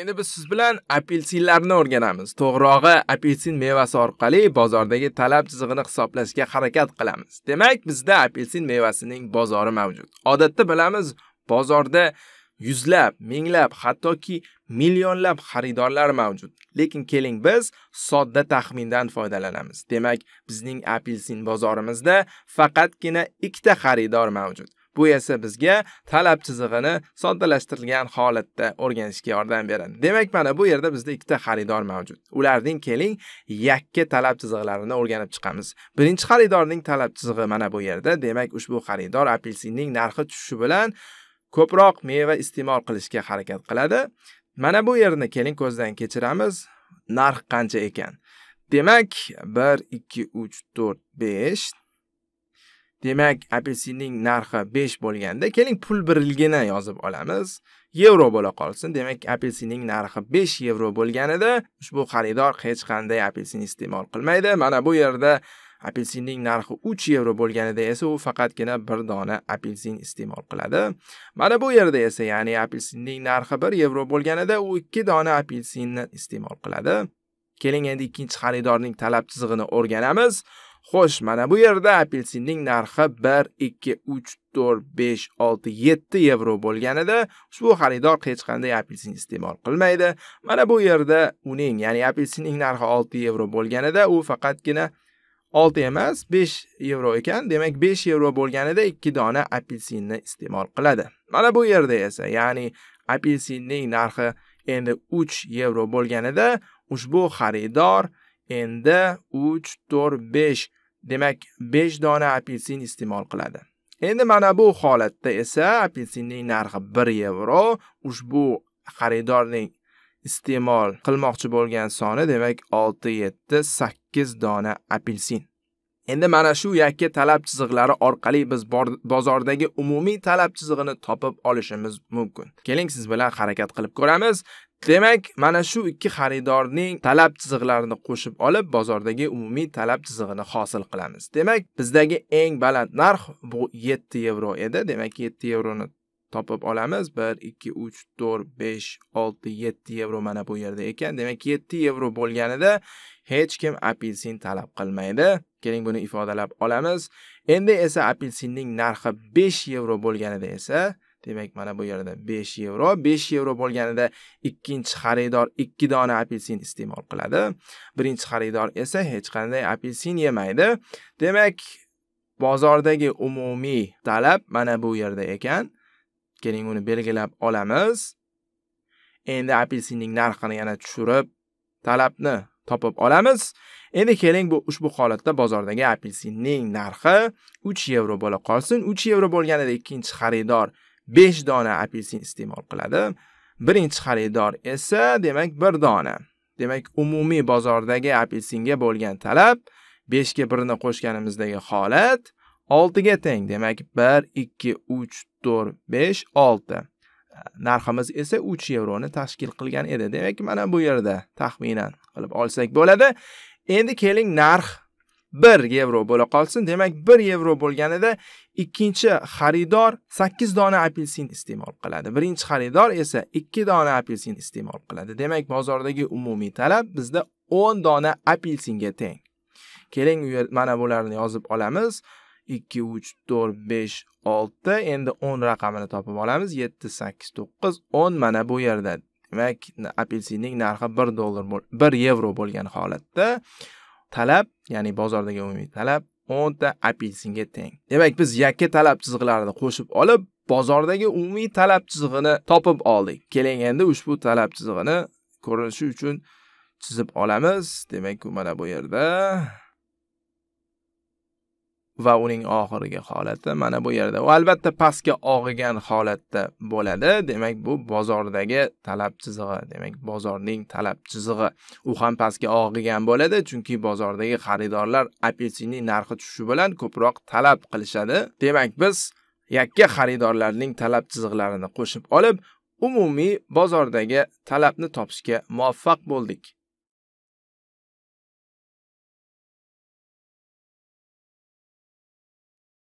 Endi biz siz bilan apelsinlarni o'rganamiz. To'g'rirog'i, apelsin mevasi orqali bozordagi talab chizig'ini hisoblashga harakat qilamiz. Demak, bizda apelsin mevasining bozori mavjud. Odatda bilamiz, bozorda yuzlab, minglab, hattoki millionlab xaridorlar mavjud. Lekin keling biz sodda taxmindan foydalanamiz. Demak, bizning apelsin bozorimizda faqatgina ikkita xaridor mavjud. Bu esa bizga talab chizig'ini soddalashtirilgan holatda o'rganishga yordam beradi. Demak, mana bu yerda bizda ikkita xaridor mavjud. Ularning keling yakka talab chizig'larini o'rganib chiqamiz. Birinchi xaridorning talab chizig'i mana bu yerda. Demak, ushbu xaridor apelsinning narxi tushishi bilan ko'proq meva iste'mol qilishga harakat qiladi. Mana bu yerni keling ko'zdan kechiramiz. Narx qancha ekan? Demak, 1 2 3 4 5 demak apelsinning narxi 5 bo'lganda keling pul birligini yozib olamiz yevro bo'la qolsin demak apelsinning narxi 5 yevro bo'lganida ushbu xaridor hech qanday apelsin iste'mol qilmaydi mana bu yerda apelsinning narxi 3 yevro bo'lganida esa u faqatgina bir dona apelsin iste'mol qiladi mana bu yerda esa ya'ni apelsinning narxi 1 yevro bo'lganida u 2 dona apelsinni iste'mol qiladi keling endi ikkinchi xaridorning talab chizig'ini o'rganamiz xo'sh mana bu yerda apelsinning narxi 1 2 3 4 5 6 7 yevro bo'lganida ushbu xaridor hech qanday apelsin iste'mol qilmaydi mana bu yerda uning ya'ni apelsinning narxi 6 yevro bo'lganida u faqatgina 6 emas 5 yevro ekan. Demak 5 yevro bo'lganida 2 dona apelsinni iste'mol qiladi. Mana bu yerda esa, ya'ni apelsinning narxi endi 3 yevro bo'lganida ushbu xaridor endi 3 4 5 demak 5 dona apelsin iste'mol qiladi endi mana bu holatda esa apelsinning narxi 1 yevro ushbu xaridorning iste'mol qilmoqchi bo'lgan soni demak 6 7 8 dona apelsin Endi mana shu yakka talab chiziqlari orqali biz bozordagi umumiy talab chizig'ini topib olishimiz mumkin. Keling siz bilan harakat qilib ko'ramiz. Demak, mana shu ikki xaridorning talab chiziqlarini qo'shib olib, bozordagi umumiy talab chizig'ini hosil qilamiz. Demak, bizdagi eng baland narx bu 7 yevro edi. Demak, 7 yevroni topib olamiz. 1 2 3 4 5 6 7 yevro mana bu yerda ekan. Demak, 7 yevro bo'lganida hech kim apelsin talab qilmaydi. Keling buni ifodalab olamiz. Endi esa apelsinning narxi 5 yevro bo'lganida esa demak mana bu yerda besh yevro besh yevro bo'lganida ikkinchi xaridor ikki dona apelsin iste'mol qiladi birinchi xaridor esa hech qanday apelsin yemaydi demak bozordagi umumiy talab mana bu yerda ekan keling uni belgilab olamiz endi apelsinning narxini yana tushirib talabni topib olamiz endi keling bu ushbu holatda bozordagi apelsinning narxi 3 yevro bo'la qolsin 3 yevro bo'lganida ikkinchi xaridor 5 dona apelsin iste'mol qiladi. Birinchi xaridor esa demak 1 dona. Demak, umumiy bozordagi apelsinga bo'lgan talab 5 ga 1 ni qo'shganimizdagi holat 6 ga teng. Demak, 1 2 3 4 5 6. Narximiz esa 3 yevroni tashkil qilgan edi. Demak, mana bu yerda taxminan qilib olsak bo'ladi. Endi keling narx 1 yevro bo'la qolsin. Demak, 1 yevro bo'lganida ikkinchi xaridor 8 dona apelsin iste'mol qiladi. Birinchi xaridor esa 2 dona apelsin iste'mol qiladi. Demak, bozordagi umumiy talab bizda 10 dona apelsinga teng. Keling, mana bularni yozib olamiz. 2 3 4 5 6 endi 10 raqamini topib olamiz. 7 8 9 10 mana bu yerda. Demak, apelsinning narxi 1 dollar 1 yevro bo'lgan holatda talab ya'ni bozordagi umumiy talab o'nta apelsinga teng demak biz yakka talab chizig'larini qo'shib olib bozordagi umumiy talab chizig'ini topib oldik keling endi ushbu talab chizig'ini ko'rinishi uchun chizib olamiz demak mana bu yerda va uning oxirgi holati mana bu yerda u albatta pastga og'igan holatda bo'ladi demak bu bozordagi talab chizig'i demak bozorning talab chizig'i u ham pastga og'igan bo'ladi chunki bozordagi xaridorlar apelsinning narxi tushishi bilan ko'proq talab qilishadi demak biz yakka xaridorlarning talab chiziqlarini qo'shib olib umumiy bozordagi talabni topishga muvaffaq bo'ldik